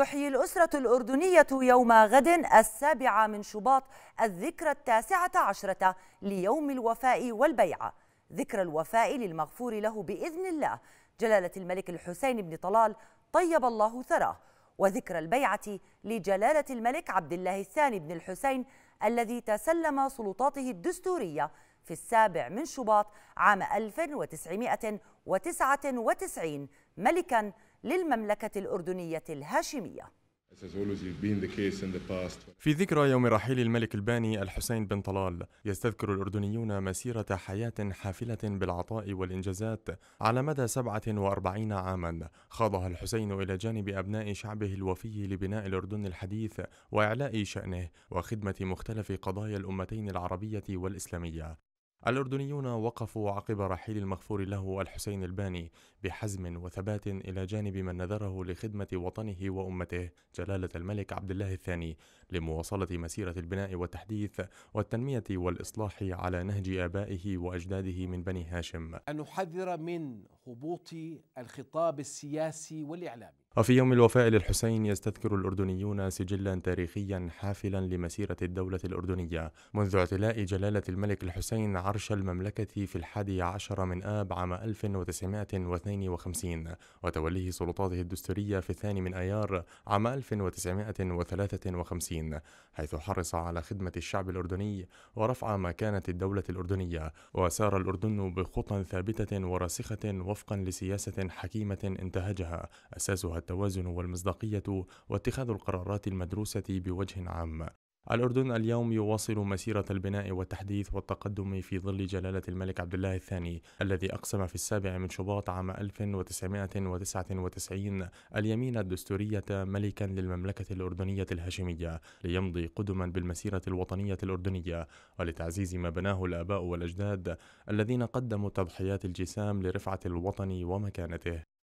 تحيي الأسرة الأردنية يوم غد السابعة من شباط الذكرى التاسعة عشرة ليوم الوفاء والبيعة ذكرى الوفاء للمغفور له بإذن الله جلالة الملك الحسين بن طلال طيب الله ثراه وذكرى البيعة لجلالة الملك عبد الله الثاني بن الحسين الذي تسلم سلطاته الدستورية في السابع من شباط عام 1999 ملكاً للمملكة الأردنية الهاشمية في ذكرى يوم رحيل الملك الباني الحسين بن طلال يستذكر الأردنيون مسيرة حياة حافلة بالعطاء والإنجازات على مدى 47 عاما خاضها الحسين إلى جانب أبناء شعبه الوفي لبناء الأردن الحديث وإعلاء شأنه وخدمة مختلف قضايا الأمتين العربية والإسلامية الأردنيون وقفوا عقب رحيل المغفور له الحسين الباني بحزم وثبات إلى جانب من نذره لخدمة وطنه وأمته جلالة الملك عبد الله الثاني لمواصلة مسيرة البناء والتحديث والتنمية والإصلاح على نهج آبائه وأجداده من بني هاشم أن نحذر من هبوط الخطاب السياسي والإعلامي وفي يوم الوفاء للحسين يستذكر الأردنيون سجلا تاريخيا حافلا لمسيرة الدولة الأردنية منذ اعتلاء جلالة الملك الحسين عرش المملكة في الحادي عشر من آب عام 1952 وتوليه سلطاته الدستورية في الثاني من أيار عام 1953 الأردنيين حيث حرص على خدمة الشعب الأردني ورفع مكانة الدولة الأردنية وسار الأردن بخطى ثابتة وراسخة وفقا لسياسة حكيمة انتهجها أساسها التوازن والمصداقية واتخاذ القرارات المدروسة بوجه عام الأردن اليوم يواصل مسيرة البناء والتحديث والتقدم في ظل جلالة الملك عبد الله الثاني الذي أقسم في السابع من شباط عام 1999 اليمين الدستورية ملكا للمملكة الأردنية الهاشمية ليمضي قدما بالمسيرة الوطنية الأردنية ولتعزيز ما بناه الآباء والأجداد الذين قدموا تضحيات الجسام لرفعة الوطن ومكانته